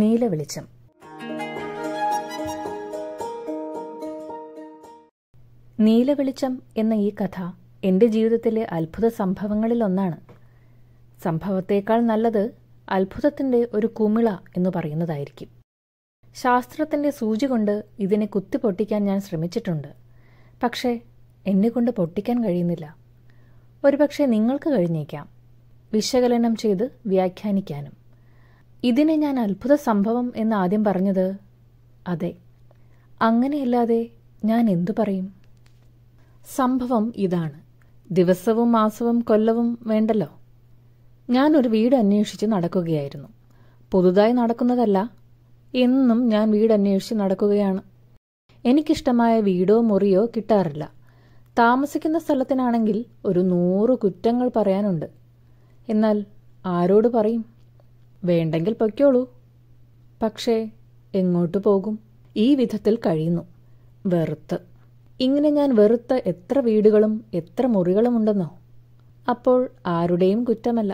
നീല നീലവെളിച്ചം നീല എന്ന ഈ കഥ എൻ്റെ ജീവിതത്തിലെ അത്ഭുത സംഭവങ്ങളിലൊന്നാണ് സംഭവത്തേക്കാൾ നല്ലത് അത്ഭുതത്തിന്റെ ഒരു കുമിള എന്ന് പറയുന്നതായിരിക്കും ശാസ്ത്രത്തിൻ്റെ സൂചി കൊണ്ട് ഇതിനെ കുത്തി പൊട്ടിക്കാൻ ഞാൻ ശ്രമിച്ചിട്ടുണ്ട് പക്ഷേ എന്നെ കൊണ്ട് പൊട്ടിക്കാൻ കഴിയുന്നില്ല ഒരുപക്ഷെ നിങ്ങൾക്ക് കഴിഞ്ഞേക്കാം വിശകലനം ചെയ്ത് വ്യാഖ്യാനിക്കാനും ഇതിനെ ഞാൻ അത്ഭുത സംഭവം എന്ന് ആദ്യം പറഞ്ഞത് അതെ അങ്ങനെയല്ലാതെ ഞാൻ എന്തു പറയും സംഭവം ഇതാണ് ദിവസവും മാസവും കൊല്ലവും വേണ്ടല്ലോ ഞാനൊരു വീട് അന്വേഷിച്ച് നടക്കുകയായിരുന്നു പുതുതായി നടക്കുന്നതല്ല എന്നും ഞാൻ വീട് അന്വേഷിച്ച് നടക്കുകയാണ് എനിക്കിഷ്ടമായ വീടോ മുറിയോ കിട്ടാറില്ല താമസിക്കുന്ന സ്ഥലത്തിനാണെങ്കിൽ ഒരു നൂറ് കുറ്റങ്ങൾ പറയാനുണ്ട് എന്നാൽ ആരോട് പറയും വേണ്ടെങ്കിൽ പൊയ്ക്കോളൂ പക്ഷേ എങ്ങോട്ട് പോകും ഈ വിധത്തിൽ കഴിയുന്നു വെറുത്ത് ഇങ്ങനെ ഞാൻ വെറുത്ത എത്ര വീടുകളും എത്ര മുറികളും ഉണ്ടെന്നോ അപ്പോൾ ആരുടെയും കുറ്റമല്ല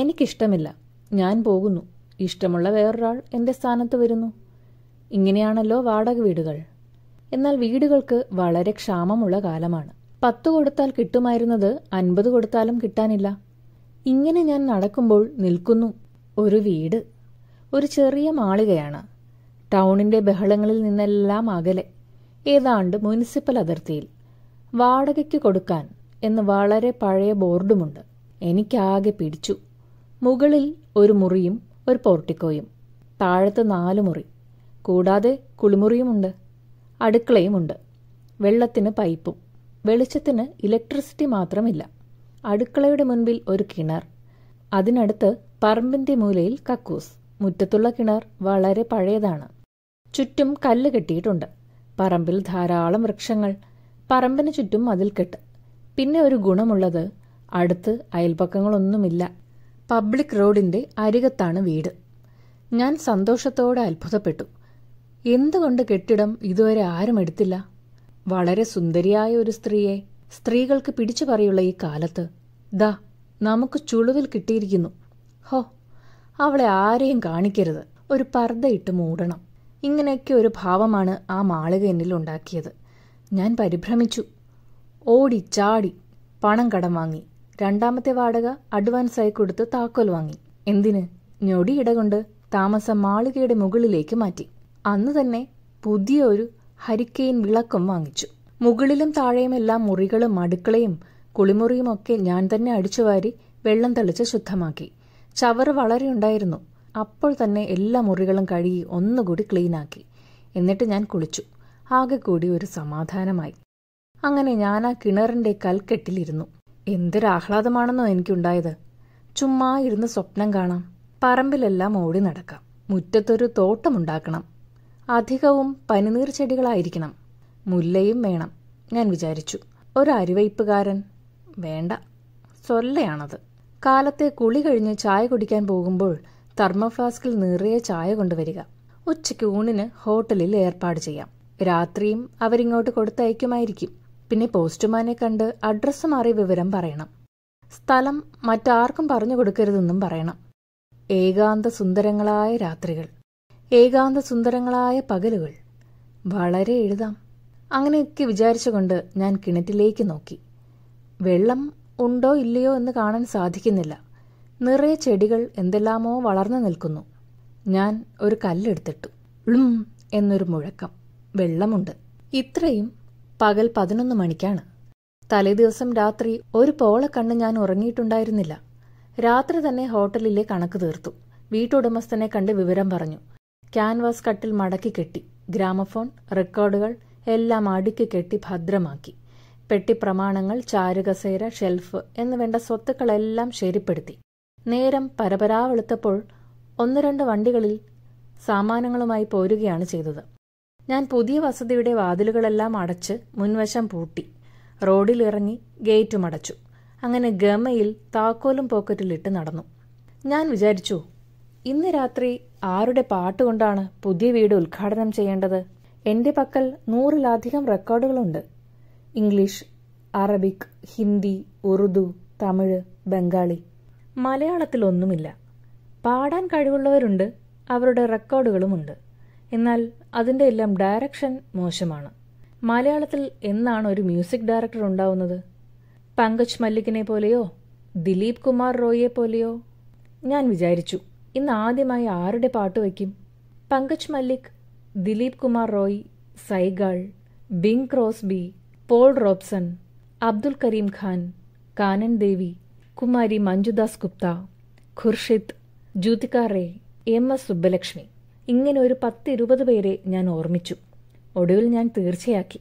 എനിക്കിഷ്ടമില്ല ഞാൻ പോകുന്നു ഇഷ്ടമുള്ള വേറൊരാൾ എൻ്റെ സ്ഥാനത്ത് വരുന്നു ഇങ്ങനെയാണല്ലോ വാടക വീടുകൾ എന്നാൽ വീടുകൾക്ക് വളരെ ക്ഷാമമുള്ള കാലമാണ് പത്ത് കൊടുത്താൽ കിട്ടുമായിരുന്നത് അൻപത് കൊടുത്താലും കിട്ടാനില്ല ഇങ്ങനെ ഞാൻ നടക്കുമ്പോൾ നിൽക്കുന്നു ഒരു വീട് ഒരു ചെറിയ മാളികയാണ് ടൗണിൻ്റെ ബഹളങ്ങളിൽ നിന്നെല്ലാം അകലെ ഏതാണ്ട് മുനിസിപ്പൽ അതിർത്തിയിൽ വാടകയ്ക്ക് കൊടുക്കാൻ എന്ന് വളരെ പഴയ ബോർഡുമുണ്ട് എനിക്കാകെ പിടിച്ചു മുകളിൽ ഒരു മുറിയും ഒരു പോർട്ടിക്കോയും താഴത്ത് നാല് മുറി കൂടാതെ കുളിമുറിയുമുണ്ട് അടുക്കളയുമുണ്ട് വെള്ളത്തിന് പൈപ്പും വെളിച്ചത്തിന് ഇലക്ട്രിസിറ്റി മാത്രമില്ല അടുക്കളയുടെ മുൻപിൽ ഒരു കിണർ അതിനടുത്ത് പറമ്പിന്റെ മൂലയിൽ കക്കൂസ് മുറ്റത്തുള്ള കിണർ വളരെ പഴയതാണ് ചുറ്റും കല്ല് കെട്ടിയിട്ടുണ്ട് പറമ്പിൽ ധാരാളം വൃക്ഷങ്ങൾ പറമ്പിന് ചുറ്റും മതിൽക്കെട്ട് പിന്നെ ഒരു ഗുണമുള്ളത് അടുത്ത് അയൽപക്കങ്ങളൊന്നുമില്ല പബ്ലിക് റോഡിന്റെ അരികത്താണ് വീട് ഞാൻ സന്തോഷത്തോടെ അത്ഭുതപ്പെട്ടു എന്തുകൊണ്ട് കെട്ടിടം ഇതുവരെ ആരും എടുത്തില്ല വളരെ സുന്ദരിയായ ഒരു സ്ത്രീയെ സ്ത്രീകൾക്ക് പിടിച്ചു പറയുള്ള ഈ കാലത്ത് ദാ നമുക്ക് ചുളുവിൽ കിട്ടിയിരിക്കുന്നു ഹോ അവളെ ആരെയും കാണിക്കരുത് ഒരു പർദ്ദയിട്ട് മൂടണം ഇങ്ങനെയൊക്കെ ഒരു ഭാവമാണ് ആ മാളിക എന്നിൽ ഉണ്ടാക്കിയത് ഞാൻ പരിഭ്രമിച്ചു ഓടി ചാടി പണം കടം വാങ്ങി രണ്ടാമത്തെ വാടക അഡ്വാൻസായി കൊടുത്ത് താക്കോൽ വാങ്ങി എന്തിന് ഞൊടിയിട കൊണ്ട് താമസം മാളികയുടെ മുകളിലേക്ക് മാറ്റി അന്ന് തന്നെ പുതിയ ഒരു ഹരിക്കയും വിളക്കും വാങ്ങിച്ചു മുകളിലും താഴെയുമെല്ലാം മുറികളും അടുക്കളയും കുളിമുറിയുമൊക്കെ ഞാൻ തന്നെ അടിച്ചുവാരി വെള്ളം തളിച്ച് ശുദ്ധമാക്കി ചവർ വളരെ ഉണ്ടായിരുന്നു അപ്പോൾ തന്നെ എല്ലാ മുറികളും കഴുകി ഒന്നുകൂടി ക്ലീനാക്കി എന്നിട്ട് ഞാൻ കുളിച്ചു ആകെ കൂടി ഒരു സമാധാനമായി അങ്ങനെ ഞാൻ ആ കിണറിന്റെ കൽക്കെട്ടിലിരുന്നു എന്തൊരാഹ്ലാദമാണെന്നോ എനിക്കുണ്ടായത് ചുമ്മാ ഇരുന്ന് സ്വപ്നം കാണാം പറമ്പിലെല്ലാം ഓടി നടക്കാം മുറ്റത്തൊരു തോട്ടമുണ്ടാക്കണം അധികവും പനിനീർ ചെടികളായിരിക്കണം മുല്ലയും വേണം ഞാൻ വിചാരിച്ചു ഒരു അരിവയ്പ്പുകാരൻ വേണ്ട സ്വല്ലയാണത് കാലത്തെ കുളി കഴിഞ്ഞ് ചായ കുടിക്കാൻ പോകുമ്പോൾ തെർമോ നിറയെ ചായ കൊണ്ടുവരിക ഉച്ചയ്ക്ക് ഊണിന് ഹോട്ടലിൽ ഏർപ്പാട് ചെയ്യാം രാത്രിയും അവരിങ്ങോട്ട് കൊടുത്തയക്കുമായിരിക്കും പിന്നെ പോസ്റ്റ്മാനെ കണ്ട് അഡ്രസ്സ് മാറി വിവരം പറയണം സ്ഥലം മറ്റാർക്കും പറഞ്ഞു കൊടുക്കരുതെന്നും പറയണം ഏകാന്ത സുന്ദരങ്ങളായ രാത്രികൾ ഏകാന്ത സുന്ദരങ്ങളായ പകലുകൾ വളരെ എഴുതാം അങ്ങനെയൊക്കെ വിചാരിച്ചുകൊണ്ട് ഞാൻ കിണറ്റിലേക്ക് നോക്കി വെള്ളം ഉണ്ടോ ഇല്ലയോ എന്ന് കാണാൻ സാധിക്കുന്നില്ല നിറയെ ചെടികൾ എന്തെല്ലാമോ വളർന്നു നിൽക്കുന്നു ഞാൻ ഒരു കല്ലെടുത്തിട്ടു ഉം എന്നൊരു മുഴക്കം വെള്ളമുണ്ട് ഇത്രയും പകൽ പതിനൊന്ന് മണിക്കാണ് തലേദിവസം രാത്രി ഒരു പോളക്കണ്ണ് ഞാൻ ഉറങ്ങിയിട്ടുണ്ടായിരുന്നില്ല രാത്രി തന്നെ ഹോട്ടലിലെ കണക്ക് തീർത്തു വീട്ടുടമസ്ഥനെ കണ്ട് വിവരം പറഞ്ഞു ക്യാൻവാസ് കട്ടിൽ മടക്കി കെട്ടി ഗ്രാമഫോൺ റെക്കോർഡുകൾ എല്ലാം അടുക്കി കെട്ടി ഭദ്രമാക്കി പെട്ടി പ്രമാണങ്ങൾ ചാരുകസേര ഷെൽഫ് എന്ന് വേണ്ട സ്വത്തുക്കളെല്ലാം ശരിപ്പെടുത്തി നേരം പരപരാ വെളുത്തപ്പോൾ ഒന്ന് രണ്ട് വണ്ടികളിൽ സാമാനങ്ങളുമായി പോരുകയാണ് ചെയ്തത് ഞാൻ പുതിയ വസതിയുടെ വാതിലുകളെല്ലാം അടച്ച് മുൻവശം പൂട്ടി റോഡിൽ ഇറങ്ങി ഗേറ്റും അടച്ചു അങ്ങനെ ഗമയിൽ താക്കോലും പോക്കറ്റിലിട്ട് നടന്നു ഞാൻ വിചാരിച്ചു ഇന്ന് രാത്രി ആരുടെ പാട്ടുകൊണ്ടാണ് പുതിയ വീട് ഉദ്ഘാടനം ചെയ്യേണ്ടത് എന്റെ പക്കൽ നൂറിലധികം റെക്കോർഡുകളുണ്ട് ഇംഗ്ലീഷ് അറബിക് ഹിന്ദി ഉറുദു തമിഴ് ബംഗാളി മലയാളത്തിൽ ഒന്നുമില്ല പാടാൻ കഴിവുള്ളവരുണ്ട് അവരുടെ റെക്കോർഡുകളുമുണ്ട് എന്നാൽ അതിൻ്റെ എല്ലാം ഡയറക്ഷൻ മോശമാണ് മലയാളത്തിൽ എന്നാണ് ഒരു മ്യൂസിക് ഡയറക്ടർ ഉണ്ടാവുന്നത് പങ്കജ് മല്ലിക്കിനെ പോലെയോ ദിലീപ് കുമാർ റോയിയെ പോലെയോ ഞാൻ വിചാരിച്ചു ഇന്ന് ആദ്യമായി ആരുടെ പാട്ട് വയ്ക്കും Pankaj Mallick Dilip Kumar Roy Saigal Bing Crosby Paul Robeson Abdul Karim Khan Kanan Devi Kumari Manjudas Gupta Khurshid Juthika Ray M S Subbulakshmi ഇങ്ങനെ ഒരു പത്തിരുപത് പേരെ ഞാൻ ഓർമ്മിച്ചു ഒടുവിൽ ഞാൻ തീർച്ചയാക്കി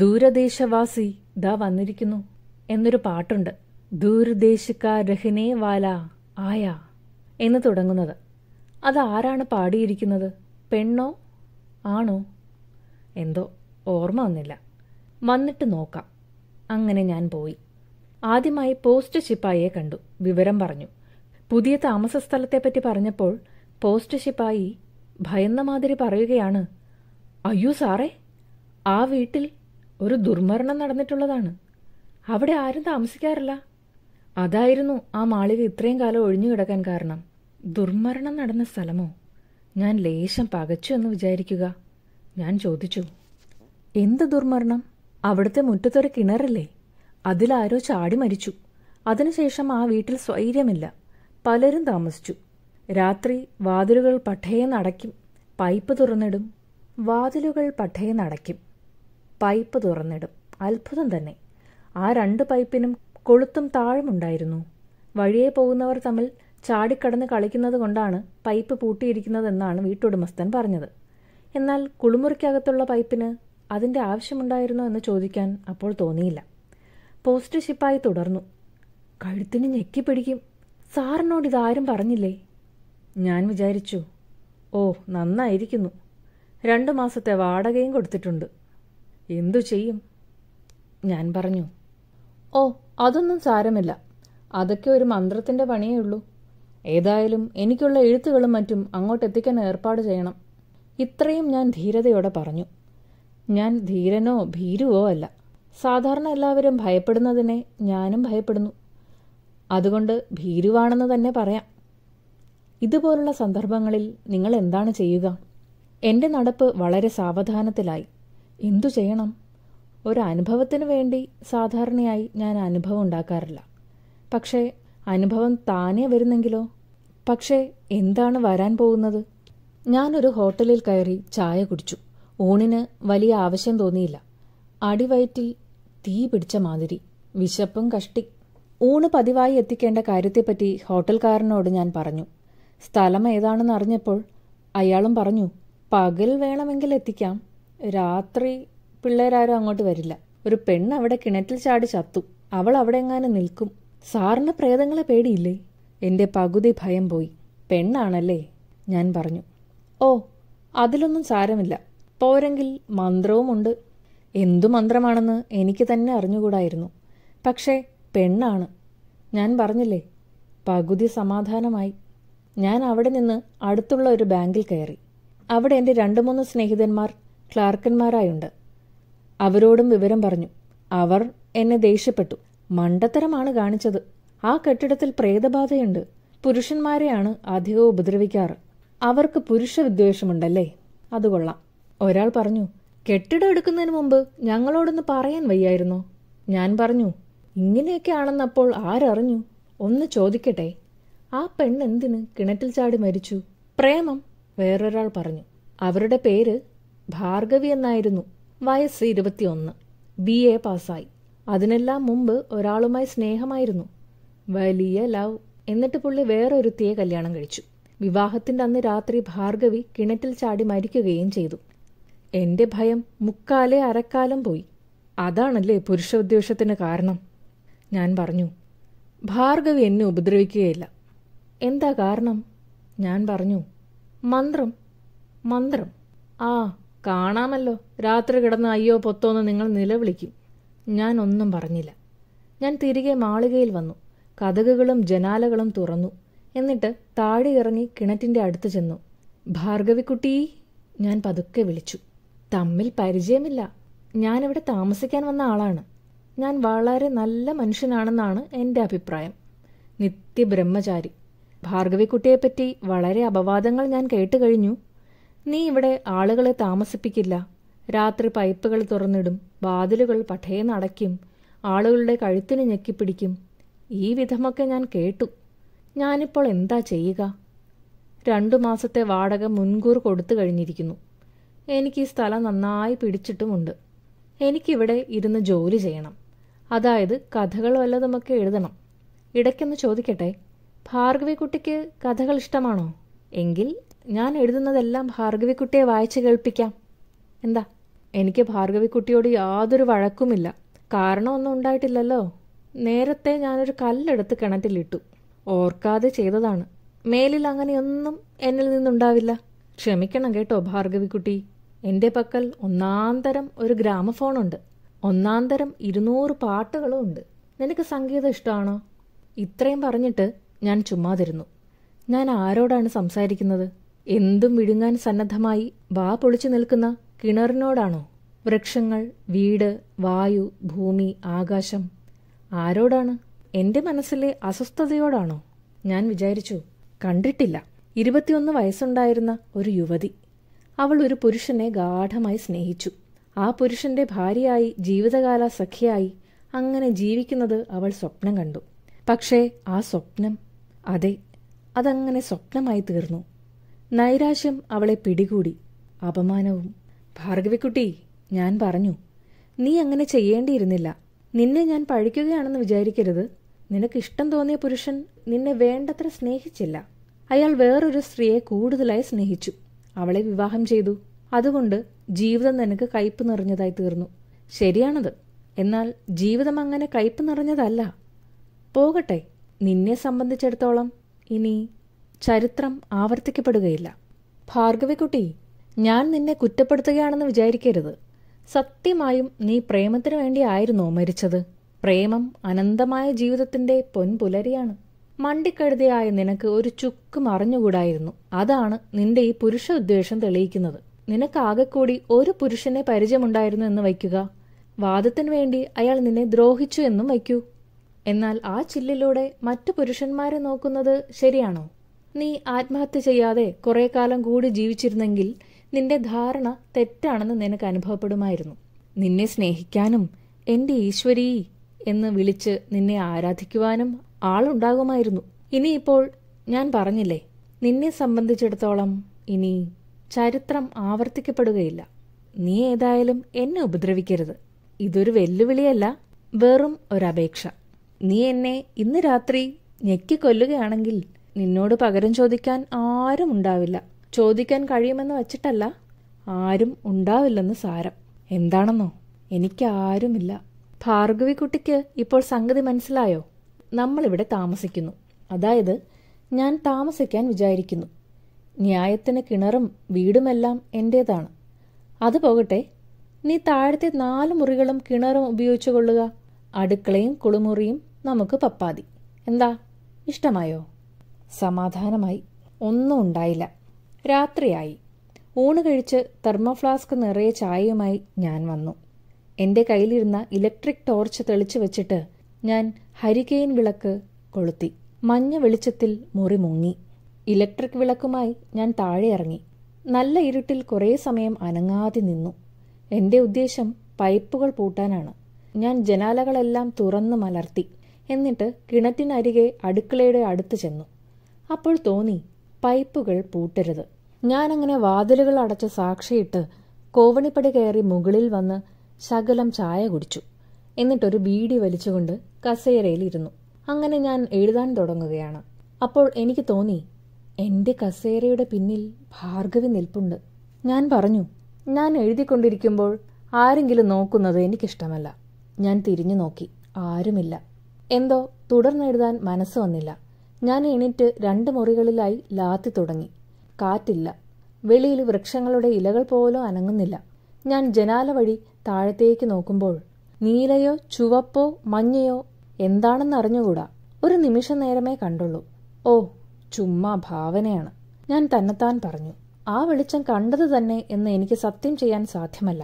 ദൂരദേശവാസി ദാ വന്നിരിക്കുന്നു എന്നൊരു പാട്ടുണ്ട് ദൂരദേശിക രഹ്നേ വാല ആയ എന്ന് തുടങ്ങുന്നത് അത് ആരാണ് പാടിയിരിക്കുന്നത് പെണ്ണോ ആണോ എന്തോ ഓർമ്മ വന്നില്ല വന്നിട്ട് നോക്കാം അങ്ങനെ ഞാൻ പോയി ആദ്യമായി പോസ്റ്റ് ശിപ്പായിയെ കണ്ടു വിവരം പറഞ്ഞു പുതിയ താമസ സ്ഥലത്തെപ്പറ്റി പറഞ്ഞപ്പോൾ പോസ്റ്റ് ശിപ്പായി ഭയന്ന മാതിരി പറയുകയാണ് അയ്യോ സാറേ ആ വീട്ടിൽ ഒരു ദുർമരണം നടന്നിട്ടുള്ളതാണ് അവിടെ ആരും താമസിക്കാറില്ല അതായിരുന്നു ആ മാളിക ഇത്രയും കാലം ഒഴിഞ്ഞു കിടക്കാൻ കാരണം ദുർമരണം നടന്ന സ്ഥലമോ ഞാൻ ലേശം പകച്ചു എന്ന് വിചാരിക്കുക ഞാൻ ചോദിച്ചു എന്ത് ദുർമരണം അവിടുത്തെ മുറ്റത്തൊരു കിണറില്ലേ അതിലാരോ ചാടി മരിച്ചു അതിനുശേഷം ആ വീട്ടിൽ സ്വൈര്യമില്ല പലരും താമസിച്ചു രാത്രി വാതിലുകൾ നടക്കും പൈപ്പ് തുറന്നിടും വാതിലുകൾ നടക്കും പൈപ്പ് തുറന്നിടും അത്ഭുതം തന്നെ ആ രണ്ട് പൈപ്പിനും കൊളുത്തും താഴുമുണ്ടായിരുന്നു വഴിയെ പോകുന്നവർ തമ്മിൽ ചാടിക്കടന്ന് കളിക്കുന്നത് കൊണ്ടാണ് പൈപ്പ് പൂട്ടിയിരിക്കുന്നതെന്നാണ് വീട്ടുടമസ്ഥൻ പറഞ്ഞത് എന്നാൽ കുളിമുറിക്കകത്തുള്ള പൈപ്പിന് അതിൻ്റെ ആവശ്യമുണ്ടായിരുന്നോ എന്ന് ചോദിക്കാൻ അപ്പോൾ തോന്നിയില്ല പോസ്റ്റ് ഷിപ്പായി തുടർന്നു കഴുത്തിന് ഞെക്കി പിടിക്കും സാറിനോട് ഇതാരും പറഞ്ഞില്ലേ ഞാൻ വിചാരിച്ചു ഓ നന്നായിരിക്കുന്നു രണ്ട് മാസത്തെ വാടകയും കൊടുത്തിട്ടുണ്ട് എന്തു ചെയ്യും ഞാൻ പറഞ്ഞു ഓ അതൊന്നും സാരമില്ല അതൊക്കെ ഒരു മന്ത്രത്തിൻ്റെ പണിയേ ഉള്ളൂ ഏതായാലും എനിക്കുള്ള എഴുത്തുകളും മറ്റും അങ്ങോട്ടെത്തിക്കാൻ ഏർപ്പാട് ചെയ്യണം ഇത്രയും ഞാൻ ധീരതയോടെ പറഞ്ഞു ഞാൻ ധീരനോ ഭീരുവോ അല്ല സാധാരണ എല്ലാവരും ഭയപ്പെടുന്നതിനെ ഞാനും ഭയപ്പെടുന്നു അതുകൊണ്ട് ഭീരുവാണെന്ന് തന്നെ പറയാം ഇതുപോലുള്ള സന്ദർഭങ്ങളിൽ നിങ്ങൾ എന്താണ് ചെയ്യുക എൻ്റെ നടപ്പ് വളരെ സാവധാനത്തിലായി എന്തു ചെയ്യണം ഒരു അനുഭവത്തിന് വേണ്ടി സാധാരണയായി ഞാൻ അനുഭവം ഉണ്ടാക്കാറില്ല പക്ഷേ അനുഭവം താനേ വരുന്നെങ്കിലോ പക്ഷേ എന്താണ് വരാൻ പോകുന്നത് ഞാനൊരു ഹോട്ടലിൽ കയറി ചായ കുടിച്ചു ഊണിന് വലിയ ആവശ്യം തോന്നിയില്ല അടിവയറ്റിൽ തീ പിടിച്ച മാതിരി വിശപ്പും കഷ്ടി ഊണ് പതിവായി എത്തിക്കേണ്ട കാര്യത്തെപ്പറ്റി ഹോട്ടൽക്കാരനോട് ഞാൻ പറഞ്ഞു സ്ഥലം ഏതാണെന്ന് അറിഞ്ഞപ്പോൾ അയാളും പറഞ്ഞു പകൽ വേണമെങ്കിൽ എത്തിക്കാം രാത്രി പിള്ളേരാരും അങ്ങോട്ട് വരില്ല ഒരു പെണ്ണ് അവിടെ കിണറ്റിൽ ചാടി ചത്തു അവൾ അവിടെ എങ്ങാനും നിൽക്കും സാറിന് പ്രേതങ്ങളെ പേടിയില്ലേ എൻ്റെ പകുതി ഭയം പോയി പെണ്ണാണല്ലേ ഞാൻ പറഞ്ഞു ഓ അതിലൊന്നും സാരമില്ല പോരെങ്കിൽ മന്ത്രവുമുണ്ട് എന്തു മന്ത്രമാണെന്ന് എനിക്ക് തന്നെ അറിഞ്ഞുകൂടായിരുന്നു പക്ഷേ പെണ്ണാണ് ഞാൻ പറഞ്ഞില്ലേ പകുതി സമാധാനമായി ഞാൻ അവിടെ നിന്ന് അടുത്തുള്ള ഒരു ബാങ്കിൽ കയറി അവിടെ എൻ്റെ രണ്ട് മൂന്ന് സ്നേഹിതന്മാർ ക്ലാർക്കന്മാരായുണ്ട് അവരോടും വിവരം പറഞ്ഞു അവർ എന്നെ ദേഷ്യപ്പെട്ടു മണ്ടത്തരമാണ് കാണിച്ചത് ആ കെട്ടിടത്തിൽ പ്രേതബാധയുണ്ട് പുരുഷന്മാരെയാണ് അധികവും ഉപദ്രവിക്കാറ് അവർക്ക് പുരുഷ വിദ്വേഷമുണ്ടല്ലേ അത് കൊള്ളാം ഒരാൾ പറഞ്ഞു കെട്ടിടം എടുക്കുന്നതിന് മുമ്പ് ഞങ്ങളോടൊന്ന് പറയാൻ വയ്യായിരുന്നോ ഞാൻ പറഞ്ഞു ഇങ്ങനെയൊക്കെ ആണെന്നപ്പോൾ ആരറിഞ്ഞു ഒന്ന് ചോദിക്കട്ടെ ആ പെണ്ണ് എന്തിന് കിണറ്റിൽ ചാടി മരിച്ചു പ്രേമം വേറൊരാൾ പറഞ്ഞു അവരുടെ പേര് ഭാർഗവി എന്നായിരുന്നു വയസ്സ് ഇരുപത്തിയൊന്ന് ബി എ പാസ്സായി അതിനെല്ലാം മുമ്പ് ഒരാളുമായി സ്നേഹമായിരുന്നു വലിയ ലവ് എന്നിട്ട് പുള്ളി വേറൊരുത്തിയെ കല്യാണം കഴിച്ചു വിവാഹത്തിന്റെ അന്ന് രാത്രി ഭാർഗവി കിണറ്റിൽ ചാടി മരിക്കുകയും ചെയ്തു എന്റെ ഭയം മുക്കാലേ അരക്കാലം പോയി അതാണല്ലേ ഉദ്ദേശത്തിന് കാരണം ഞാൻ പറഞ്ഞു ഭാർഗവി എന്നെ ഉപദ്രവിക്കുകയില്ല എന്താ കാരണം ഞാൻ പറഞ്ഞു മന്ത്രം മന്ത്രം ആ കാണാമല്ലോ രാത്രി കിടന്ന് അയ്യോ പൊത്തോന്ന് നിങ്ങൾ നിലവിളിക്കും ഞാൻ ഒന്നും പറഞ്ഞില്ല ഞാൻ തിരികെ മാളികയിൽ വന്നു കഥകുകളും ജനാലകളും തുറന്നു എന്നിട്ട് താഴെ ഇറങ്ങി കിണറ്റിൻ്റെ അടുത്ത് ചെന്നു ഭാർഗവിക്കുട്ടി ഞാൻ പതുക്കെ വിളിച്ചു തമ്മിൽ പരിചയമില്ല ഞാനിവിടെ താമസിക്കാൻ വന്ന ആളാണ് ഞാൻ വളരെ നല്ല മനുഷ്യനാണെന്നാണ് എൻ്റെ അഭിപ്രായം നിത്യബ്രഹ്മചാരി ഭാർഗവിക്കുട്ടിയെപ്പറ്റി വളരെ അപവാദങ്ങൾ ഞാൻ കേട്ട് കഴിഞ്ഞു നീ ഇവിടെ ആളുകളെ താമസിപ്പിക്കില്ല രാത്രി പൈപ്പുകൾ തുറന്നിടും വാതിലുകൾ പഠേന്നടയ്ക്കും ആളുകളുടെ കഴുത്തിന് ഞെക്കിപ്പിടിക്കും ഈ വിധമൊക്കെ ഞാൻ കേട്ടു ഞാനിപ്പോൾ എന്താ ചെയ്യുക രണ്ടു മാസത്തെ വാടക മുൻകൂർ കൊടുത്തു കഴിഞ്ഞിരിക്കുന്നു എനിക്ക് ഈ സ്ഥലം നന്നായി പിടിച്ചിട്ടുമുണ്ട് എനിക്കിവിടെ ഇരുന്ന് ജോലി ചെയ്യണം അതായത് കഥകൾ വല്ലതുമൊക്കെ എഴുതണം ഇടയ്ക്കൊന്ന് ചോദിക്കട്ടെ ഭാർഗവിക്കുട്ടിക്ക് കഥകൾ ഇഷ്ടമാണോ എങ്കിൽ ഞാൻ എഴുതുന്നതെല്ലാം ഭാർഗവിക്കുട്ടിയെ വായിച്ചു കേൾപ്പിക്കാം എന്താ എനിക്ക് ഭാർഗവിക്കുട്ടിയോട് യാതൊരു വഴക്കുമില്ല കാരണമൊന്നും ഉണ്ടായിട്ടില്ലല്ലോ നേരത്തെ ഞാനൊരു കല്ലെടുത്ത് കിണറ്റിലിട്ടു ഓർക്കാതെ ചെയ്തതാണ് മേലിൽ അങ്ങനെയൊന്നും എന്നിൽ നിന്നുണ്ടാവില്ല ക്ഷമിക്കണം കേട്ടോ ഭാർഗവിക്കുട്ടി എൻ്റെ പക്കൽ ഒന്നാന്തരം ഒരു ഗ്രാമഫോണുണ്ട് ഒന്നാന്തരം ഇരുന്നൂറ് പാട്ടുകളും ഉണ്ട് നിനക്ക് സംഗീതം ഇഷ്ടമാണോ ഇത്രയും പറഞ്ഞിട്ട് ഞാൻ ചുമ്മാതിരുന്നു ഞാൻ ആരോടാണ് സംസാരിക്കുന്നത് എന്തും വിഴുങ്ങാൻ സന്നദ്ധമായി വാ പൊളിച്ചു നിൽക്കുന്ന കിണറിനോടാണോ വൃക്ഷങ്ങൾ വീട് വായു ഭൂമി ആകാശം ആരോടാണ് എൻ്റെ മനസ്സിലെ അസ്വസ്ഥതയോടാണോ ഞാൻ വിചാരിച്ചു കണ്ടിട്ടില്ല ഇരുപത്തിയൊന്ന് വയസ്സുണ്ടായിരുന്ന ഒരു യുവതി അവൾ ഒരു പുരുഷനെ ഗാഠമായി സ്നേഹിച്ചു ആ പുരുഷന്റെ ഭാര്യയായി ജീവിതകാല സഖിയായി അങ്ങനെ ജീവിക്കുന്നത് അവൾ സ്വപ്നം കണ്ടു പക്ഷേ ആ സ്വപ്നം അതെ അതങ്ങനെ സ്വപ്നമായി തീർന്നു നൈരാശ്യം അവളെ പിടികൂടി അപമാനവും ഭാർഗവിക്കുട്ടി ഞാൻ പറഞ്ഞു നീ അങ്ങനെ ചെയ്യേണ്ടിയിരുന്നില്ല നിന്നെ ഞാൻ പഴിക്കുകയാണെന്ന് വിചാരിക്കരുത് നിനക്ക് ഇഷ്ടം തോന്നിയ പുരുഷൻ നിന്നെ വേണ്ടത്ര സ്നേഹിച്ചില്ല അയാൾ വേറൊരു സ്ത്രീയെ കൂടുതലായി സ്നേഹിച്ചു അവളെ വിവാഹം ചെയ്തു അതുകൊണ്ട് ജീവിതം നിനക്ക് കയ്പ് നിറഞ്ഞതായി തീർന്നു ശരിയാണത് എന്നാൽ ജീവിതം അങ്ങനെ കയ്പ് നിറഞ്ഞതല്ല പോകട്ടെ നിന്നെ സംബന്ധിച്ചിടത്തോളം ഇനി ചരിത്രം ആവർത്തിക്കപ്പെടുകയില്ല ഭാർഗവിക്കുട്ടി ഞാൻ നിന്നെ കുറ്റപ്പെടുത്തുകയാണെന്ന് വിചാരിക്കരുത് സത്യമായും നീ പ്രേമത്തിനു വേണ്ടിയായിരുന്നോ മരിച്ചത് പ്രേമം അനന്തമായ ജീവിതത്തിന്റെ പൊൻപുലരിയാണ് മണ്ടിക്കഴുതയായ നിനക്ക് ഒരു ചുക്കും അറിഞ്ഞുകൂടായിരുന്നു അതാണ് നിന്റെ ഈ പുരുഷ ഉദ്ദേശം തെളിയിക്കുന്നത് നിനക്കാകെക്കൂടി ഒരു പുരുഷനെ പരിചയമുണ്ടായിരുന്നു എന്ന് വയ്ക്കുക വാദത്തിന് വേണ്ടി അയാൾ നിന്നെ ദ്രോഹിച്ചു എന്നും വയ്ക്കൂ എന്നാൽ ആ ചില്ലിലൂടെ മറ്റു പുരുഷന്മാരെ നോക്കുന്നത് ശരിയാണോ നീ ആത്മഹത്യ ചെയ്യാതെ കുറെ കാലം കൂടി ജീവിച്ചിരുന്നെങ്കിൽ നിന്റെ ധാരണ തെറ്റാണെന്ന് നിനക്ക് അനുഭവപ്പെടുമായിരുന്നു നിന്നെ സ്നേഹിക്കാനും എന്റെ ഈശ്വരീ എന്ന് വിളിച്ച് നിന്നെ ആരാധിക്കുവാനും ആളുണ്ടാകുമായിരുന്നു ഇനിയിപ്പോൾ ഞാൻ പറഞ്ഞില്ലേ നിന്നെ സംബന്ധിച്ചിടത്തോളം ഇനി ചരിത്രം ആവർത്തിക്കപ്പെടുകയില്ല നീ ഏതായാലും എന്നെ ഉപദ്രവിക്കരുത് ഇതൊരു വെല്ലുവിളിയല്ല വെറും ഒരപേക്ഷ നീ എന്നെ ഇന്ന് രാത്രി ഞെക്കിക്കൊല്ലുകയാണെങ്കിൽ നിന്നോട് പകരം ചോദിക്കാൻ ആരും ഉണ്ടാവില്ല ചോദിക്കാൻ കഴിയുമെന്ന് വച്ചിട്ടല്ല ആരും ഉണ്ടാവില്ലെന്ന് സാരം എന്താണെന്നോ എനിക്കാരുമില്ല ഭാർഗവിക്കുട്ടിക്ക് ഇപ്പോൾ സംഗതി മനസ്സിലായോ നമ്മളിവിടെ താമസിക്കുന്നു അതായത് ഞാൻ താമസിക്കാൻ വിചാരിക്കുന്നു ന്യായത്തിന് കിണറും വീടുമെല്ലാം എൻ്റേതാണ് അത് പോകട്ടെ നീ താഴത്തെ നാല് മുറികളും കിണറും ഉപയോഗിച്ചു കൊള്ളുക അടുക്കളയും കുളിമുറിയും നമുക്ക് പപ്പാതി എന്താ ഇഷ്ടമായോ സമാധാനമായി ഒന്നും ഉണ്ടായില്ല രാത്രിയായി ഊണ് കഴിച്ച് തെർമോഫ്ലാസ്ക് നിറയെ ചായയുമായി ഞാൻ വന്നു എൻ്റെ കയ്യിലിരുന്ന ഇലക്ട്രിക് ടോർച്ച് തെളിച്ചു വെച്ചിട്ട് ഞാൻ ഹരികെയിൻ വിളക്ക് കൊളുത്തി മഞ്ഞ വെളിച്ചത്തിൽ മുറി മുങ്ങി ഇലക്ട്രിക് വിളക്കുമായി ഞാൻ താഴെ ഇറങ്ങി നല്ല ഇരുട്ടിൽ കുറേ സമയം അനങ്ങാതെ നിന്നു എൻ്റെ ഉദ്ദേശം പൈപ്പുകൾ പൂട്ടാനാണ് ഞാൻ ജനാലകളെല്ലാം തുറന്ന് മലർത്തി എന്നിട്ട് കിണറ്റിനരികെ അടുക്കളയുടെ അടുത്ത് ചെന്നു അപ്പോൾ തോന്നി പൈപ്പുകൾ പൂട്ടരുത് ഞാനങ്ങനെ വാതിലുകൾ അടച്ച സാക്ഷിയിട്ട് കോവണിപ്പടി കയറി മുകളിൽ വന്ന് ശകലം ചായ കുടിച്ചു എന്നിട്ടൊരു ബീഡി വലിച്ചുകൊണ്ട് കസേരയിൽ ഇരുന്നു അങ്ങനെ ഞാൻ എഴുതാൻ തുടങ്ങുകയാണ് അപ്പോൾ എനിക്ക് തോന്നി എൻ്റെ കസേരയുടെ പിന്നിൽ ഭാർഗവി നിൽപ്പുണ്ട് ഞാൻ പറഞ്ഞു ഞാൻ എഴുതിക്കൊണ്ടിരിക്കുമ്പോൾ ആരെങ്കിലും നോക്കുന്നത് എനിക്കിഷ്ടമല്ല ഞാൻ തിരിഞ്ഞു നോക്കി ആരുമില്ല എന്തോ തുടർന്നെഴുതാൻ മനസ്സ് വന്നില്ല ഞാൻ എണീറ്റ് രണ്ട് മുറികളിലായി ലാത്തി തുടങ്ങി കാറ്റില്ല വെളിയിൽ വൃക്ഷങ്ങളുടെ ഇലകൾ പോലും അനങ്ങുന്നില്ല ഞാൻ ജനാല വഴി താഴത്തേക്ക് നോക്കുമ്പോൾ നീലയോ ചുവപ്പോ മഞ്ഞയോ എന്താണെന്ന് അറിഞ്ഞുകൂടാ ഒരു നിമിഷ നേരമേ കണ്ടുള്ളൂ ഓ ചുമ്മാ ഭാവനയാണ് ഞാൻ തന്നെത്താൻ പറഞ്ഞു ആ വെളിച്ചം കണ്ടത് തന്നെ എന്ന് എനിക്ക് സത്യം ചെയ്യാൻ സാധ്യമല്ല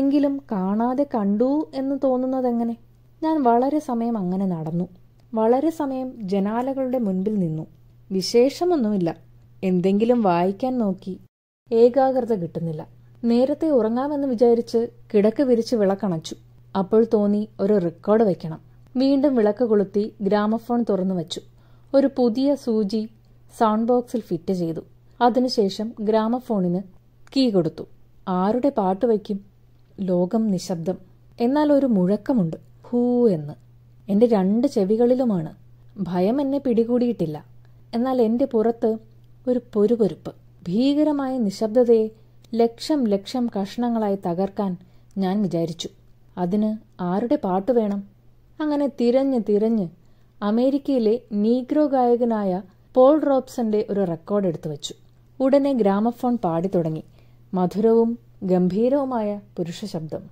എങ്കിലും കാണാതെ കണ്ടു എന്ന് തോന്നുന്നതെങ്ങനെ ഞാൻ വളരെ സമയം അങ്ങനെ നടന്നു വളരെ സമയം ജനാലകളുടെ മുൻപിൽ നിന്നു വിശേഷമൊന്നുമില്ല എന്തെങ്കിലും വായിക്കാൻ നോക്കി ഏകാഗ്രത കിട്ടുന്നില്ല നേരത്തെ ഉറങ്ങാമെന്ന് വിചാരിച്ച് കിടക്ക് വിരിച്ച് വിളക്കണച്ചു അപ്പോൾ തോന്നി ഒരു റെക്കോർഡ് വയ്ക്കണം വീണ്ടും വിളക്ക് കൊളുത്തി ഗ്രാമഫോൺ തുറന്നു വച്ചു ഒരു പുതിയ സൂചി സൗണ്ട് ബോക്സിൽ ഫിറ്റ് ചെയ്തു അതിനുശേഷം ഗ്രാമഫോണിന് കീ കൊടുത്തു ആരുടെ പാട്ട് വയ്ക്കും ലോകം നിശബ്ദം എന്നാൽ ഒരു മുഴക്കമുണ്ട് ഹൂ എന്ന് എൻ്റെ രണ്ട് ചെവികളിലുമാണ് ഭയം എന്നെ പിടികൂടിയിട്ടില്ല എന്നാൽ എൻ്റെ പുറത്ത് ഒരു പൊരുപൊരുപ്പ് ഭീകരമായ നിശബ്ദതയെ ലക്ഷം ലക്ഷം കഷ്ണങ്ങളായി തകർക്കാൻ ഞാൻ വിചാരിച്ചു അതിന് ആരുടെ പാട്ട് വേണം അങ്ങനെ തിരഞ്ഞ് തിരഞ്ഞ് അമേരിക്കയിലെ നീഗ്രോ ഗായകനായ പോൾ റോബ്സന്റെ ഒരു റെക്കോർഡ് എടുത്തു വച്ചു ഉടനെ ഗ്രാമഫോൺ പാടി തുടങ്ങി മധുരവും ഗംഭീരവുമായ പുരുഷ ശബ്ദം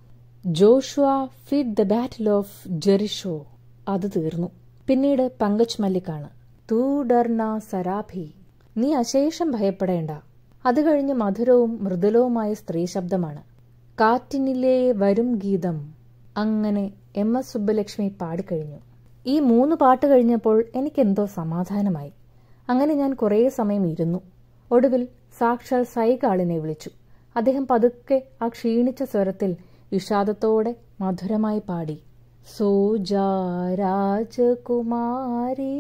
Joshua fit the battle of Jericho അത് തീർന്നു പിന്നീട് പങ്കജ് മല്ലിക്കാണ് തൂ സരാഭി നീ അശേഷം ഭയപ്പെടേണ്ട അത് കഴിഞ്ഞ് മധുരവും മൃദുലവുമായ സ്ത്രീ ശബ്ദമാണ് കാറ്റിനിലേ വരും ഗീതം അങ്ങനെ എം എസ് സുബ്ബലക്ഷ്മി പാടിക്കഴിഞ്ഞു ഈ മൂന്ന് പാട്ട് കഴിഞ്ഞപ്പോൾ എനിക്കെന്തോ സമാധാനമായി അങ്ങനെ ഞാൻ കുറേ സമയം ഇരുന്നു ഒടുവിൽ സാക്ഷാൽ സൈകാളിനെ വിളിച്ചു അദ്ദേഹം പതുക്കെ ആ ക്ഷീണിച്ച സ്വരത്തിൽ വിഷാദത്തോടെ മധുരമായി പാടി സോജാ രാജകുമാരി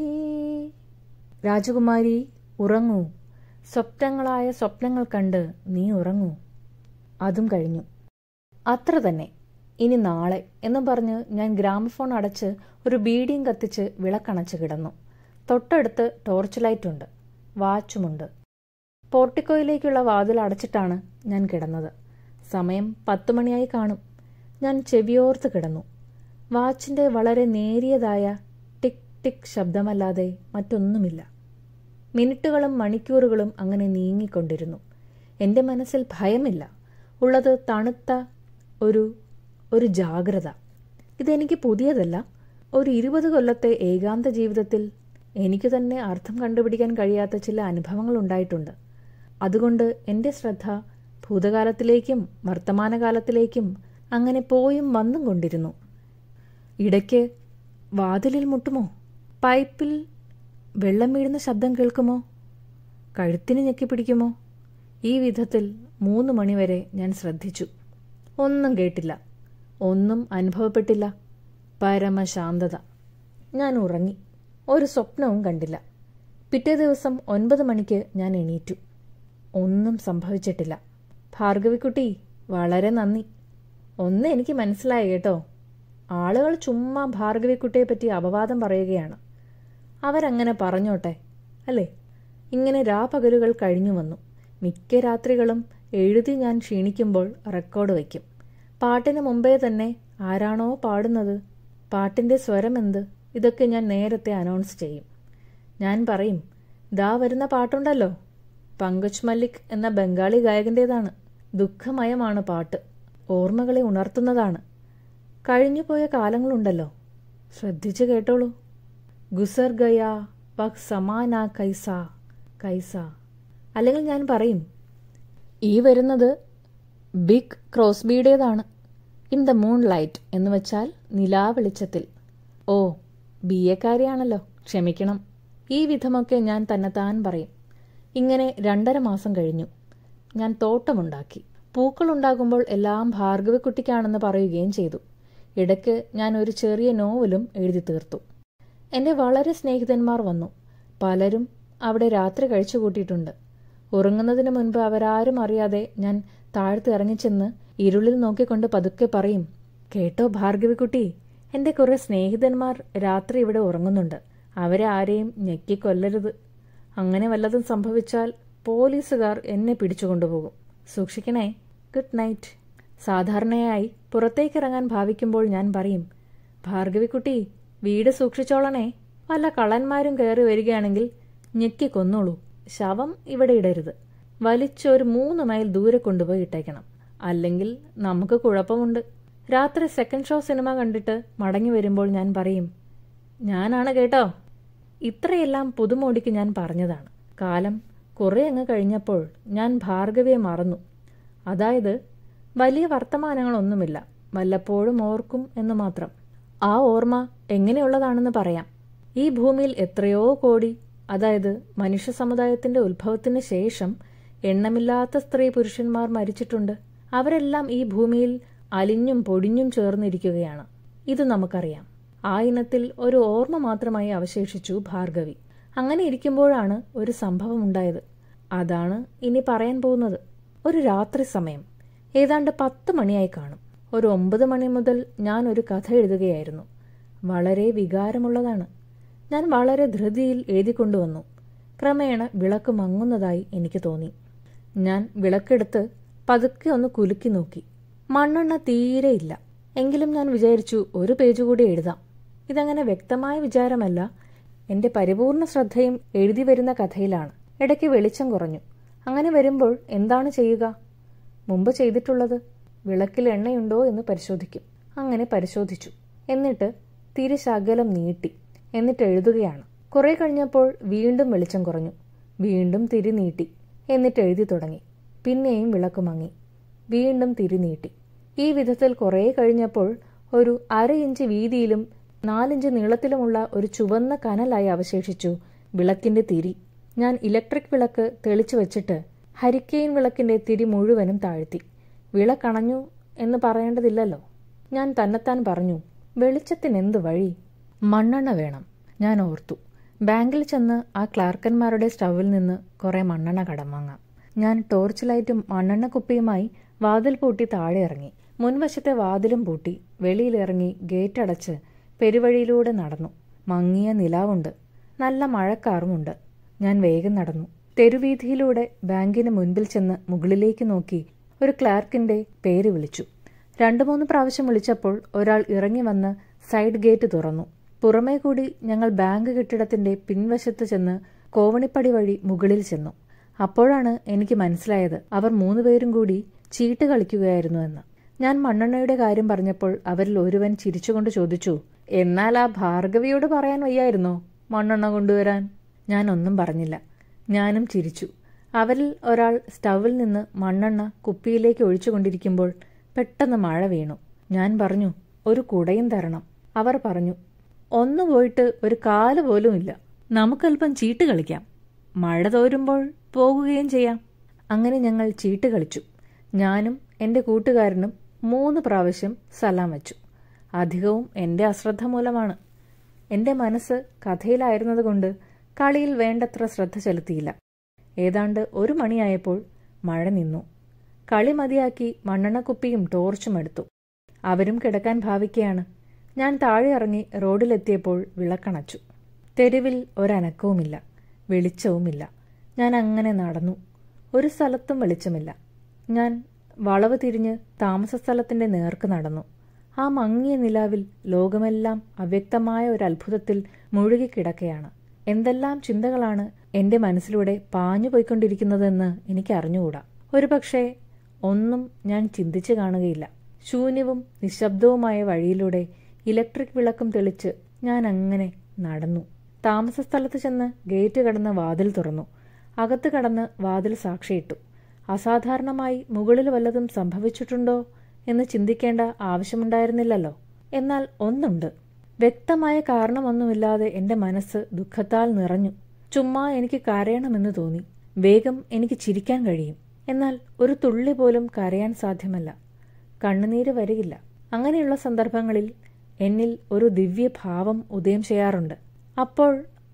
രാജകുമാരി ഉറങ്ങൂ സ്വപ്നങ്ങളായ സ്വപ്നങ്ങൾ കണ്ട് നീ ഉറങ്ങൂ അതും കഴിഞ്ഞു അത്ര തന്നെ ഇനി നാളെ എന്ന് പറഞ്ഞ് ഞാൻ ഗ്രാമഫോൺ അടച്ച് ഒരു ബീഡിയും കത്തിച്ച് വിളക്കണച്ച് കിടന്നു തൊട്ടടുത്ത് ടോർച്ച് ലൈറ്റുണ്ട് വാച്ചുമുണ്ട് പോർട്ടിക്കോയിലേക്കുള്ള വാതിൽ അടച്ചിട്ടാണ് ഞാൻ കിടന്നത് സമയം പത്ത് മണിയായി കാണും ഞാൻ ചെവിയോർത്ത് കിടന്നു വാച്ചിന്റെ വളരെ നേരിയതായ ടിക് ടിക് ശബ്ദമല്ലാതെ മറ്റൊന്നുമില്ല മിനിറ്റുകളും മണിക്കൂറുകളും അങ്ങനെ നീങ്ങിക്കൊണ്ടിരുന്നു എൻ്റെ മനസ്സിൽ ഭയമില്ല ഉള്ളത് തണുത്ത ഒരു ഒരു ജാഗ്രത ഇതെനിക്ക് പുതിയതല്ല ഒരു ഇരുപത് കൊല്ലത്തെ ഏകാന്ത ജീവിതത്തിൽ എനിക്ക് തന്നെ അർത്ഥം കണ്ടുപിടിക്കാൻ കഴിയാത്ത ചില അനുഭവങ്ങൾ ഉണ്ടായിട്ടുണ്ട് അതുകൊണ്ട് എൻ്റെ ശ്രദ്ധ ഭൂതകാലത്തിലേക്കും വർത്തമാനകാലത്തിലേക്കും അങ്ങനെ പോയും വന്നും കൊണ്ടിരുന്നു ഇടയ്ക്ക് വാതിലിൽ മുട്ടുമോ പൈപ്പിൽ വെള്ളം വീഴുന്ന ശബ്ദം കേൾക്കുമോ കഴുത്തിന് ഞെക്കി പിടിക്കുമോ ഈ വിധത്തിൽ മൂന്ന് മണിവരെ ഞാൻ ശ്രദ്ധിച്ചു ഒന്നും കേട്ടില്ല ഒന്നും അനുഭവപ്പെട്ടില്ല പരമശാന്തത ഞാൻ ഉറങ്ങി ഒരു സ്വപ്നവും കണ്ടില്ല പിറ്റേ ദിവസം ഒൻപത് മണിക്ക് ഞാൻ എണീറ്റു ഒന്നും സംഭവിച്ചിട്ടില്ല ഭാർഗവിക്കുട്ടി വളരെ നന്ദി ഒന്ന് എനിക്ക് മനസ്സിലായി കേട്ടോ ആളുകൾ ചുമ്മാ ഭാർഗവിക്കുട്ടിയെ പറ്റി അപവാദം പറയുകയാണ് അവരങ്ങനെ പറഞ്ഞോട്ടെ അല്ലേ ഇങ്ങനെ രാപകലുകൾ കഴിഞ്ഞു വന്നു മിക്ക രാത്രികളും എഴുതി ഞാൻ ക്ഷീണിക്കുമ്പോൾ റെക്കോർഡ് വയ്ക്കും പാട്ടിന് മുമ്പേ തന്നെ ആരാണോ പാടുന്നത് പാട്ടിൻ്റെ എന്ത് ഇതൊക്കെ ഞാൻ നേരത്തെ അനൗൺസ് ചെയ്യും ഞാൻ പറയും ദാ വരുന്ന പാട്ടുണ്ടല്ലോ പങ്കജ് മല്ലിക് എന്ന ബംഗാളി ഗായകൻ്റേതാണ് ദുഃഖമയമാണ് പാട്ട് ഓർമ്മകളെ ഉണർത്തുന്നതാണ് കഴിഞ്ഞുപോയ കാലങ്ങളുണ്ടല്ലോ ശ്രദ്ധിച്ചു കേട്ടോളൂ ഗുസർ ഗയ പക് സമാന കൈസ കൈസ അല്ലെങ്കിൽ ഞാൻ പറയും ഈ വരുന്നത് ബിഗ് ക്രോസ്ബിയുടേതാണ് ഇൻ ദ മൂൺ ലൈറ്റ് എന്ന് വെച്ചാൽ നിലാവെളിച്ചത്തിൽ ഓ ബി എക്കാരിയാണല്ലോ ക്ഷമിക്കണം ഈ വിധമൊക്കെ ഞാൻ തന്നെ താൻ പറയും ഇങ്ങനെ രണ്ടര മാസം കഴിഞ്ഞു ഞാൻ തോട്ടമുണ്ടാക്കി പൂക്കളുണ്ടാകുമ്പോൾ എല്ലാം ഭാർഗവക്കുട്ടിക്കാണെന്ന് പറയുകയും ചെയ്തു ഇടയ്ക്ക് ഞാൻ ഒരു ചെറിയ നോവലും എഴുതി തീർത്തു എൻ്റെ വളരെ സ്നേഹിതന്മാർ വന്നു പലരും അവിടെ രാത്രി കഴിച്ചു കൂട്ടിയിട്ടുണ്ട് ഉറങ്ങുന്നതിന് മുൻപ് അവരാരും അറിയാതെ ഞാൻ താഴ്ത്ത് ഇറങ്ങിച്ചെന്ന് ഇരുളിൽ നോക്കിക്കൊണ്ട് പതുക്കെ പറയും കേട്ടോ ഭാർഗവിക്കുട്ടി എൻ്റെ കുറേ സ്നേഹിതന്മാർ രാത്രി ഇവിടെ ഉറങ്ങുന്നുണ്ട് അവരെ ആരെയും ഞെക്കിക്കൊല്ലരുത് അങ്ങനെ വല്ലതും സംഭവിച്ചാൽ പോലീസുകാർ എന്നെ പിടിച്ചുകൊണ്ടുപോകും സൂക്ഷിക്കണേ ഗുഡ് നൈറ്റ് സാധാരണയായി പുറത്തേക്കിറങ്ങാൻ ഭാവിക്കുമ്പോൾ ഞാൻ പറയും ഭാർഗവിക്കുട്ടി വീട് സൂക്ഷിച്ചോളണേ വല്ല കള്ളന്മാരും കയറി വരികയാണെങ്കിൽ ഞെക്കി കൊന്നോളൂ ശവം ഇവിടെ ഇടരുത് വലിച്ചൊരു മൂന്ന് മൈൽ ദൂരെ കൊണ്ടുപോയി ഇട്ടേക്കണം അല്ലെങ്കിൽ നമുക്ക് കുഴപ്പമുണ്ട് രാത്രി സെക്കൻഡ് ഷോ സിനിമ കണ്ടിട്ട് മടങ്ങി വരുമ്പോൾ ഞാൻ പറയും ഞാനാണ് കേട്ടോ ഇത്രയെല്ലാം പുതുമോടിക്ക് ഞാൻ പറഞ്ഞതാണ് കാലം കുറേ അങ്ങ് കഴിഞ്ഞപ്പോൾ ഞാൻ ഭാർഗവിയെ മറന്നു അതായത് വലിയ വർത്തമാനങ്ങളൊന്നുമില്ല വല്ലപ്പോഴും ഓർക്കും എന്ന് മാത്രം ആ ഓർമ്മ എങ്ങനെയുള്ളതാണെന്ന് പറയാം ഈ ഭൂമിയിൽ എത്രയോ കോടി അതായത് മനുഷ്യ സമുദായത്തിന്റെ ഉത്ഭവത്തിന് ശേഷം എണ്ണമില്ലാത്ത സ്ത്രീ പുരുഷന്മാർ മരിച്ചിട്ടുണ്ട് അവരെല്ലാം ഈ ഭൂമിയിൽ അലിഞ്ഞും പൊടിഞ്ഞും ചേർന്നിരിക്കുകയാണ് ഇത് നമുക്കറിയാം ആ ഇനത്തിൽ ഒരു ഓർമ്മ മാത്രമായി അവശേഷിച്ചു ഭാർഗവി അങ്ങനെ ഇരിക്കുമ്പോഴാണ് ഒരു സംഭവം ഉണ്ടായത് അതാണ് ഇനി പറയാൻ പോകുന്നത് ഒരു രാത്രി സമയം ഏതാണ്ട് പത്ത് മണിയായി കാണും ഒരു ഒമ്പത് മണി മുതൽ ഞാൻ ഒരു കഥ എഴുതുകയായിരുന്നു വളരെ വികാരമുള്ളതാണ് ഞാൻ വളരെ ധൃതിയിൽ എഴുതിക്കൊണ്ടുവന്നു ക്രമേണ വിളക്ക് മങ്ങുന്നതായി എനിക്ക് തോന്നി ഞാൻ വിളക്കെടുത്ത് പതുക്കെ ഒന്ന് കുലുക്കി നോക്കി മണ്ണെണ്ണ തീരെയില്ല എങ്കിലും ഞാൻ വിചാരിച്ചു ഒരു പേജ് കൂടി എഴുതാം ഇതങ്ങനെ വ്യക്തമായ വിചാരമല്ല എന്റെ പരിപൂർണ ശ്രദ്ധയും എഴുതി വരുന്ന കഥയിലാണ് ഇടയ്ക്ക് വെളിച്ചം കുറഞ്ഞു അങ്ങനെ വരുമ്പോൾ എന്താണ് ചെയ്യുക മുമ്പ് ചെയ്തിട്ടുള്ളത് വിളക്കിൽ എണ്ണയുണ്ടോ എന്ന് പരിശോധിക്കും അങ്ങനെ പരിശോധിച്ചു എന്നിട്ട് തിരിശകലം നീട്ടി എന്നിട്ട് എഴുതുകയാണ് കുറെ കഴിഞ്ഞപ്പോൾ വീണ്ടും വെളിച്ചം കുറഞ്ഞു വീണ്ടും തിരി നീട്ടി എന്നിട്ട് എഴുതി തുടങ്ങി പിന്നെയും വിളക്ക് മങ്ങി വീണ്ടും തിരി നീട്ടി ഈ വിധത്തിൽ കുറേ കഴിഞ്ഞപ്പോൾ ഒരു അര ഇഞ്ച് വീതിയിലും നാലിഞ്ച് നീളത്തിലുമുള്ള ഒരു ചുവന്ന കനലായി അവശേഷിച്ചു വിളക്കിന്റെ തിരി ഞാൻ ഇലക്ട്രിക് വിളക്ക് തെളിച്ചു വെച്ചിട്ട് ഹരിക്കെയിൻ വിളക്കിന്റെ തിരി മുഴുവനും താഴ്ത്തി വിളക്കണഞ്ഞു എന്ന് പറയേണ്ടതില്ലല്ലോ ഞാൻ തന്നെത്താൻ പറഞ്ഞു വെളിച്ചത്തിനെന്ത് വഴി മണ്ണെണ്ണ വേണം ഞാൻ ഓർത്തു ബാങ്കിൽ ചെന്ന് ആ ക്ലാർക്കന്മാരുടെ സ്റ്റൗവിൽ നിന്ന് കുറേ മണ്ണെണ്ണ കടം വാങ്ങാം ഞാൻ ടോർച്ച് ലൈറ്റും മണ്ണെണ്ണ കുപ്പിയുമായി വാതിൽ പൂട്ടി താഴെ ഇറങ്ങി മുൻവശത്തെ വാതിലും പൂട്ടി വെളിയിലിറങ്ങി ഗേറ്റ് അടച്ച് പെരുവഴിയിലൂടെ നടന്നു മങ്ങിയ നിലാവുണ്ട് നല്ല മഴക്കാറുമുണ്ട് ഞാൻ വേഗം നടന്നു തെരുവീതിയിലൂടെ ബാങ്കിന് മുൻപിൽ ചെന്ന് മുകളിലേക്ക് നോക്കി ഒരു ക്ലാർക്കിന്റെ പേര് വിളിച്ചു രണ്ടു മൂന്ന് പ്രാവശ്യം വിളിച്ചപ്പോൾ ഒരാൾ ഇറങ്ങി വന്ന് സൈഡ് ഗേറ്റ് തുറന്നു പുറമേ കൂടി ഞങ്ങൾ ബാങ്ക് കെട്ടിടത്തിന്റെ പിൻവശത്ത് ചെന്ന് കോവണിപ്പടി വഴി മുകളിൽ ചെന്നു അപ്പോഴാണ് എനിക്ക് മനസ്സിലായത് അവർ മൂന്നുപേരും കൂടി ചീട്ട് കളിക്കുകയായിരുന്നു എന്ന് ഞാൻ മണ്ണെണ്ണയുടെ കാര്യം പറഞ്ഞപ്പോൾ അവരിൽ ഒരുവൻ ചിരിച്ചുകൊണ്ട് ചോദിച്ചു എന്നാൽ ആ ഭാർഗവിയോട് പറയാൻ വയ്യായിരുന്നോ മണ്ണെണ്ണ കൊണ്ടുവരാൻ ഒന്നും പറഞ്ഞില്ല ഞാനും ചിരിച്ചു അവരിൽ ഒരാൾ സ്റ്റൗവിൽ നിന്ന് മണ്ണെണ്ണ കുപ്പിയിലേക്ക് ഒഴിച്ചുകൊണ്ടിരിക്കുമ്പോൾ പെട്ടെന്ന് മഴ വീണു ഞാൻ പറഞ്ഞു ഒരു കുടയും തരണം അവർ പറഞ്ഞു ഒന്ന് പോയിട്ട് ഒരു കാല് പോലും ഇല്ല നമുക്കല്പം ചീട്ട് കളിക്കാം മഴ തോരുമ്പോൾ പോകുകയും ചെയ്യാം അങ്ങനെ ഞങ്ങൾ ചീട്ട് കളിച്ചു ഞാനും എൻ്റെ കൂട്ടുകാരനും മൂന്ന് പ്രാവശ്യം സലാം വച്ചു അധികവും എൻ്റെ അശ്രദ്ധ മൂലമാണ് എൻ്റെ മനസ്സ് കഥയിലായിരുന്നതുകൊണ്ട് കളിയിൽ വേണ്ടത്ര ശ്രദ്ധ ചെലുത്തിയില്ല ഏതാണ്ട് ഒരു മണിയായപ്പോൾ മഴ നിന്നു കളി മതിയാക്കി മണ്ണെണ്ണക്കുപ്പിയും ടോർച്ചും എടുത്തു അവരും കിടക്കാൻ ഭാവിക്കുകയാണ് ഞാൻ താഴെ ഇറങ്ങി റോഡിലെത്തിയപ്പോൾ വിളക്കണച്ചു തെരുവിൽ ഒരനക്കവുമില്ല വെളിച്ചവുമില്ല ഞാൻ അങ്ങനെ നടന്നു ഒരു സ്ഥലത്തും വെളിച്ചമില്ല ഞാൻ വളവ് തിരിഞ്ഞ് താമസ സ്ഥലത്തിൻ്റെ നേർക്ക് നടന്നു ആ മങ്ങിയ നിലാവിൽ ലോകമെല്ലാം അവ്യക്തമായ ഒരു അത്ഭുതത്തിൽ മുഴുകിക്കിടക്കയാണ് എന്തെല്ലാം ചിന്തകളാണ് എൻ്റെ മനസ്സിലൂടെ പാഞ്ഞു പോയിക്കൊണ്ടിരിക്കുന്നതെന്ന് എനിക്ക് അറിഞ്ഞുകൂടാ പക്ഷേ ഒന്നും ഞാൻ ചിന്തിച്ചു കാണുകയില്ല ശൂന്യവും നിശബ്ദവുമായ വഴിയിലൂടെ ഇലക്ട്രിക് വിളക്കും തെളിച്ച് ഞാൻ അങ്ങനെ നടന്നു താമസ സ്ഥലത്ത് ചെന്ന് ഗേറ്റ് കടന്ന് വാതിൽ തുറന്നു അകത്ത് കടന്ന് വാതിൽ സാക്ഷിയിട്ടു അസാധാരണമായി മുകളിൽ വല്ലതും സംഭവിച്ചിട്ടുണ്ടോ എന്ന് ചിന്തിക്കേണ്ട ആവശ്യമുണ്ടായിരുന്നില്ലല്ലോ എന്നാൽ ഒന്നുണ്ട് വ്യക്തമായ കാരണമൊന്നുമില്ലാതെ എന്റെ മനസ്സ് ദുഃഖത്താൽ നിറഞ്ഞു ചുമ്മാ എനിക്ക് കരയണമെന്ന് തോന്നി വേഗം എനിക്ക് ചിരിക്കാൻ കഴിയും എന്നാൽ ഒരു തുള്ളി പോലും കരയാൻ സാധ്യമല്ല കണ്ണുനീര് വരികില്ല അങ്ങനെയുള്ള സന്ദർഭങ്ങളിൽ എന്നിൽ ഒരു ദിവ്യഭാവം ഉദയം ചെയ്യാറുണ്ട് അപ്പോൾ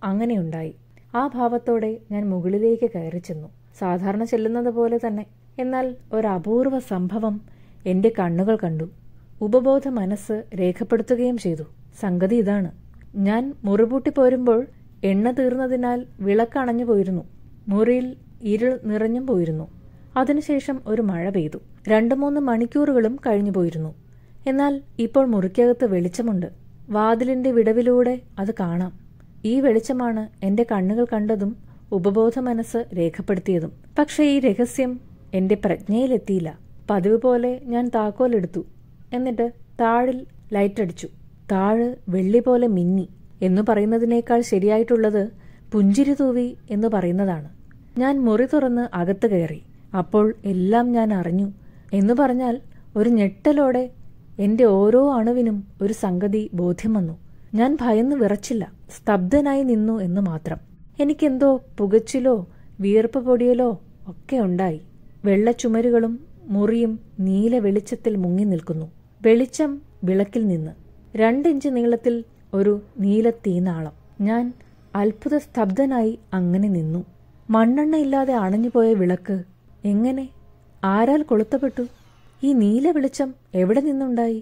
അങ്ങനെയുണ്ടായി ആ ഭാവത്തോടെ ഞാൻ മുകളിലേക്ക് കയറി ചെന്നു സാധാരണ ചെല്ലുന്നത് പോലെ തന്നെ എന്നാൽ ഒരപൂർവ സംഭവം എന്റെ കണ്ണുകൾ കണ്ടു ഉപബോധ മനസ്സ് രേഖപ്പെടുത്തുകയും ചെയ്തു സംഗതി ഇതാണ് ഞാൻ മുറിപൂട്ടി പോരുമ്പോൾ എണ്ണ തീർന്നതിനാൽ വിളക്കണഞ്ഞു പോയിരുന്നു മുറിയിൽ ഇരുൾ നിറഞ്ഞും പോയിരുന്നു അതിനുശേഷം ഒരു മഴ പെയ്തു രണ്ടു മൂന്ന് മണിക്കൂറുകളും കഴിഞ്ഞു പോയിരുന്നു എന്നാൽ ഇപ്പോൾ മുറിക്കകത്ത് വെളിച്ചമുണ്ട് വാതിലിന്റെ വിടവിലൂടെ അത് കാണാം ഈ വെളിച്ചമാണ് എന്റെ കണ്ണുകൾ കണ്ടതും ഉപബോധ മനസ്സ് രേഖപ്പെടുത്തിയതും പക്ഷേ ഈ രഹസ്യം എന്റെ പ്രജ്ഞയിലെത്തിയില്ല പതിവ് പോലെ ഞാൻ താക്കോലെടുത്തു എന്നിട്ട് താഴിൽ ലൈറ്റടിച്ചു താഴ് വെള്ളി പോലെ മിന്നി എന്നു പറയുന്നതിനേക്കാൾ ശരിയായിട്ടുള്ളത് പുഞ്ചിരി തൂവി എന്ന് പറയുന്നതാണ് ഞാൻ മുറി തുറന്ന് അകത്ത് കയറി അപ്പോൾ എല്ലാം ഞാൻ അറിഞ്ഞു എന്നു പറഞ്ഞാൽ ഒരു ഞെട്ടലോടെ എന്റെ ഓരോ അണുവിനും ഒരു സംഗതി ബോധ്യം വന്നു ഞാൻ ഭയന്ന് വിറച്ചില്ല സ്തബ്ധനായി നിന്നു എന്ന് മാത്രം എനിക്കെന്തോ പുകച്ചിലോ വിയർപ്പ് പൊടിയലോ ഒക്കെ ഉണ്ടായി വെള്ളച്ചുമരുകളും മുറിയും നീല വെളിച്ചത്തിൽ മുങ്ങി നിൽക്കുന്നു വെളിച്ചം വിളക്കിൽ നിന്ന് രണ്ടിഞ്ച് നീളത്തിൽ ഒരു നീല തീനാളം ഞാൻ അത്ഭുത സ്തബ്ധനായി അങ്ങനെ നിന്നു മണ്ണെണ്ണയില്ലാതെ ഇല്ലാതെ അണഞ്ഞുപോയ വിളക്ക് എങ്ങനെ ആരാൽ കൊളുത്തപ്പെട്ടു ഈ നീല വെളിച്ചം എവിടെ നിന്നുണ്ടായി